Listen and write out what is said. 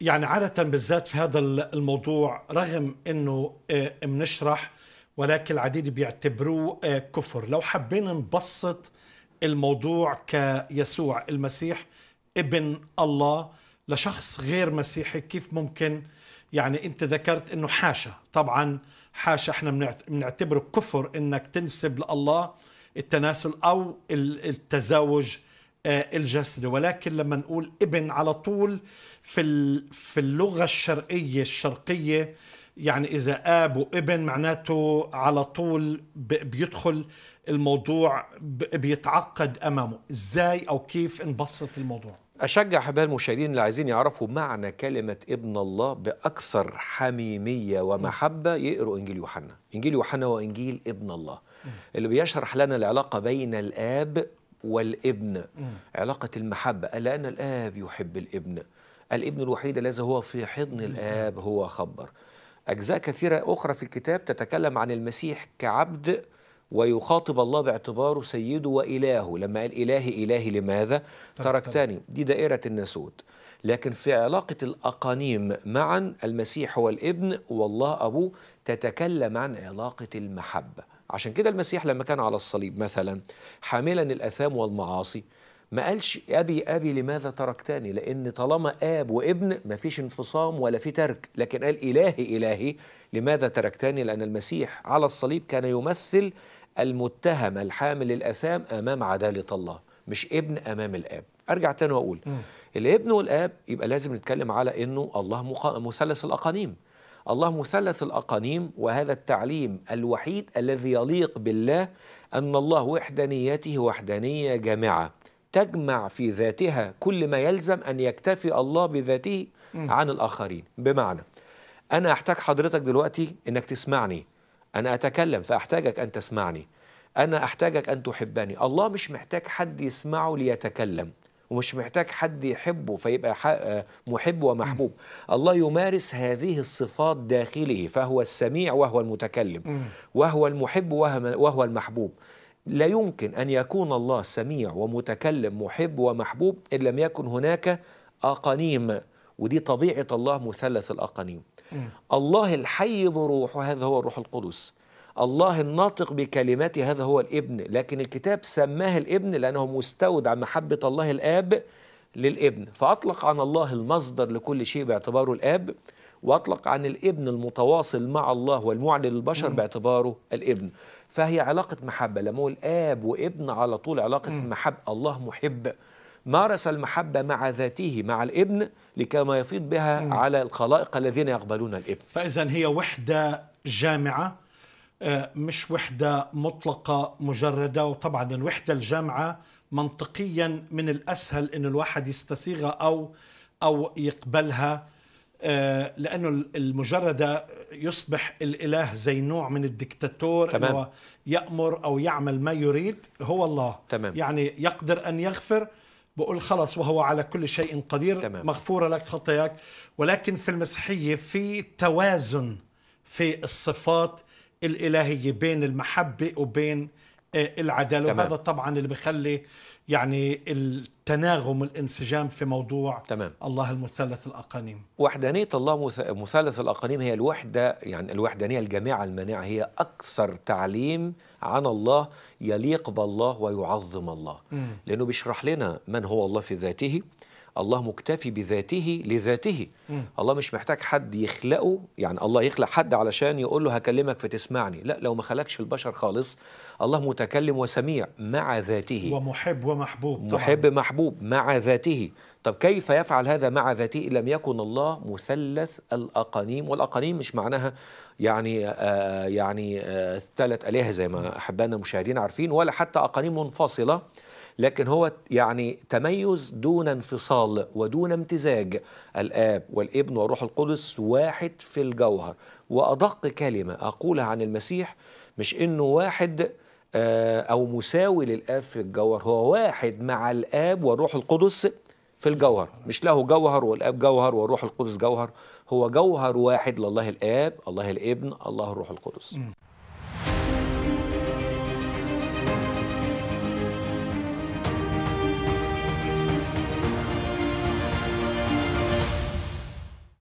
يعني عادة بالذات في هذا الموضوع رغم أنه بنشرح آه، ولكن العديد بيعتبروه آه، كفر لو حبينا نبسط الموضوع كيسوع المسيح ابن الله لشخص غير مسيحي كيف ممكن يعني انت ذكرت انه حاشا طبعا حاشا احنا بنعتبره كفر انك تنسب لله التناسل او التزاوج آه، الجسد ولكن لما نقول ابن على طول في في اللغه الشرقيه الشرقيه يعني اذا اب وابن معناته على طول بيدخل الموضوع بيتعقد امامه ازاي او كيف نبسط الموضوع أشجع حبايب المشاهدين اللي عايزين يعرفوا معنى كلمة ابن الله بأكثر حميمية ومحبة يقروا إنجيل يوحنا إنجيل يوحنا وإنجيل ابن الله اللي بيشرح لنا العلاقة بين الآب والابن علاقة المحبة لأن الآب يحب الابن الابن الوحيد الذي هو في حضن الآب هو خبر أجزاء كثيرة أخرى في الكتاب تتكلم عن المسيح كعبد ويخاطب الله باعتباره سيده وإلهه لما قال إلهي إلهي لماذا تركتني دي دائرة الناسوت لكن في علاقة الأقانيم معا المسيح هو الابن والله أبوه تتكلم عن علاقة المحبة عشان كده المسيح لما كان على الصليب مثلا حاملا الأثام والمعاصي ما قالش أبي أبي لماذا تركتني لأن طالما آب وابن ما فيش انفصام ولا في ترك لكن قال إلهي إلهي لماذا تركتني لأن المسيح على الصليب كان يمثل المتهم الحامل الأثام أمام عدالة الله مش ابن أمام الآب أرجع تاني وأقول الابن والآب يبقى لازم نتكلم على أنه الله مثلث الأقانيم الله مثلث الأقانيم وهذا التعليم الوحيد الذي يليق بالله أن الله وحدانيته وحدانية جامعة تجمع في ذاتها كل ما يلزم أن يكتفي الله بذاته عن الآخرين بمعنى أنا أحتاج حضرتك دلوقتي أنك تسمعني أنا أتكلم فأحتاجك أن تسمعني أنا أحتاجك أن تحبني الله مش محتاج حد يسمعه ليتكلم ومش محتاج حد يحبه فيبقى آه، محب ومحبوب الله يمارس هذه الصفات داخله فهو السميع وهو المتكلم وهو المحب وهو المحبوب لا يمكن أن يكون الله سميع ومتكلم محب ومحبوب إن لم يكن هناك أقانيم ودي طبيعة الله مثلث الأقانيم الله الحي بروحه هذا هو الروح القدس الله الناطق بكلماته هذا هو الابن لكن الكتاب سماه الابن لأنه مستودع محبة الله الآب للابن فأطلق عن الله المصدر لكل شيء باعتباره الآب وأطلق عن الابن المتواصل مع الله والمعلن للبشر باعتباره الابن فهي علاقة محبة لما هو الاب وابن على طول علاقة محبة الله محب مارس المحبة مع ذاته مع الابن لكما يفيض بها على الخلائق الذين يقبلون الابن فإذا هي وحدة جامعة آه، مش وحدة مطلقة مجردة وطبعا الوحدة الجامعة منطقيا من الأسهل أن الواحد يستسيغها أو, أو يقبلها آه، لأنه المجردة يصبح الإله زي نوع من الدكتاتور تمام. هو يأمر أو يعمل ما يريد هو الله تمام. يعني يقدر أن يغفر بقول خلص وهو على كل شيء قدير تمام. مغفورة لك خطاياك ولكن في المسيحية في توازن في الصفات الالهيه بين المحبه وبين آه، العداله تمام. وهذا طبعا اللي بخلي يعني التناغم الانسجام في موضوع تمام. الله المثلث الأقانيم وحدانية الله مثلث الأقانيم هي الوحدة يعني الوحدانية الجامعة المانعة هي أكثر تعليم عن الله يليق بالله ويعظم الله م. لأنه بيشرح لنا من هو الله في ذاته الله مكتفي بذاته لذاته م. الله مش محتاج حد يخلقه يعني الله يخلق حد علشان يقول له هكلمك فتسمعني لا لو ما خلقش البشر خالص الله متكلم وسميع مع ذاته ومحب ومحبوب طبعا. محب محبوب مع ذاته طب كيف يفعل هذا مع ذاته لم يكن الله مثلث الأقانيم والأقانيم مش معناها يعني آه يعني آه، ثلاث آلهة زي ما أحبانا المشاهدين عارفين ولا حتى أقانيم منفصلة لكن هو يعني تميز دون انفصال ودون امتزاج الآب والابن والروح القدس واحد في الجوهر وأدق كلمة أقولها عن المسيح مش إنه واحد آه، أو مساوي للآب في الجوهر هو واحد مع الآب والروح القدس في الجوهر مش له جوهر والاب جوهر والروح القدس جوهر هو جوهر واحد لله الاب الله الابن الله الروح القدس